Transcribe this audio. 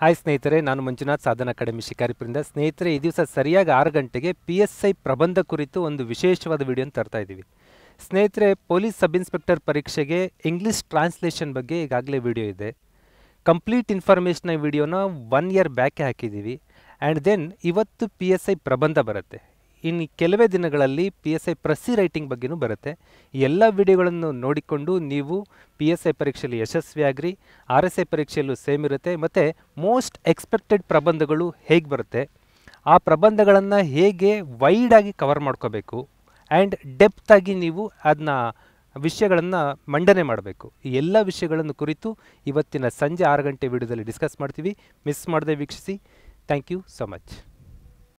hi ಸ್ನೇಹಿತರೆ ನಾನು ಮಂಜುನಾಥ್ ಸಾಧನ ಅಕಾಡೆಮಿ ಶಿಕಾರಿಪುರಿಂದ ಸ್ನೇಹಿತರೆ ಈ ದಿವಸ ಸರಿಯಾಗಿ ಆರು ಗಂಟೆಗೆ ಪಿ ಎಸ್ ಐ ಪ್ರಬಂಧ ಕುರಿತು ಒಂದು ವಿಶೇಷವಾದ ವಿಡಿಯೋನ ತರ್ತಾ ಇದ್ದೀವಿ ಸ್ನೇಹಿತರೆ ಪೊಲೀಸ್ ಸಬ್ ಇನ್ಸ್ಪೆಕ್ಟರ್ ಪರೀಕ್ಷೆಗೆ ಇಂಗ್ಲೀಷ್ ಟ್ರಾನ್ಸ್ಲೇಷನ್ ಬಗ್ಗೆ ಈಗಾಗಲೇ ವಿಡಿಯೋ ಇದೆ ಕಂಪ್ಲೀಟ್ ಇನ್ಫಾರ್ಮೇಷನ್ ವಿಡಿಯೋನ ಒನ್ ಇಯರ್ ಬ್ಯಾಕೆ ಹಾಕಿದ್ದೀವಿ ಆ್ಯಂಡ್ ದೆನ್ ಇವತ್ತು ಪಿ ಎಸ್ ಐ ಪ್ರಬಂಧ ಬರುತ್ತೆ ಇನ್ನು ಕೆಲವೇ ದಿನಗಳಲ್ಲಿ P S I precis writing ಬಗ್ಗೆನೂ ಬರುತ್ತೆ ಎಲ್ಲ ವಿಡಿಯೋಗಳನ್ನು ನೋಡಿಕೊಂಡು ನೀವು ಪಿ ಎಸ್ ಐ ಪರೀಕ್ಷೆಯಲ್ಲಿ ಯಶಸ್ವಿಯಾಗ್ರಿ ಆರ್ ಎಸ್ ಐ ಪರೀಕ್ಷೆಯಲ್ಲೂ ಸೇಮ್ ಇರುತ್ತೆ ಮತ್ತು ಮೋಸ್ಟ್ ಎಕ್ಸ್ಪೆಕ್ಟೆಡ್ ಪ್ರಬಂಧಗಳು ಹೇಗೆ ಬರುತ್ತೆ ಆ ಪ್ರಬಂಧಗಳನ್ನು ಹೇಗೆ ವೈಡಾಗಿ ಕವರ್ ಮಾಡ್ಕೋಬೇಕು ಆ್ಯಂಡ್ ಡೆಪ್ತಾಗಿ ನೀವು ಅದನ್ನ ವಿಷಯಗಳನ್ನು ಮಂಡನೆ ಮಾಡಬೇಕು ಈ ಎಲ್ಲ ವಿಷಯಗಳನ್ನು ಕುರಿತು ಇವತ್ತಿನ ಸಂಜೆ ಆರು ಗಂಟೆ ವಿಡಿಯೋದಲ್ಲಿ ಡಿಸ್ಕಸ್ ಮಾಡ್ತೀವಿ ಮಿಸ್ ಮಾಡದೆ ವೀಕ್ಷಿಸಿ ಥ್ಯಾಂಕ್ ಯು ಸೊ ಮಚ್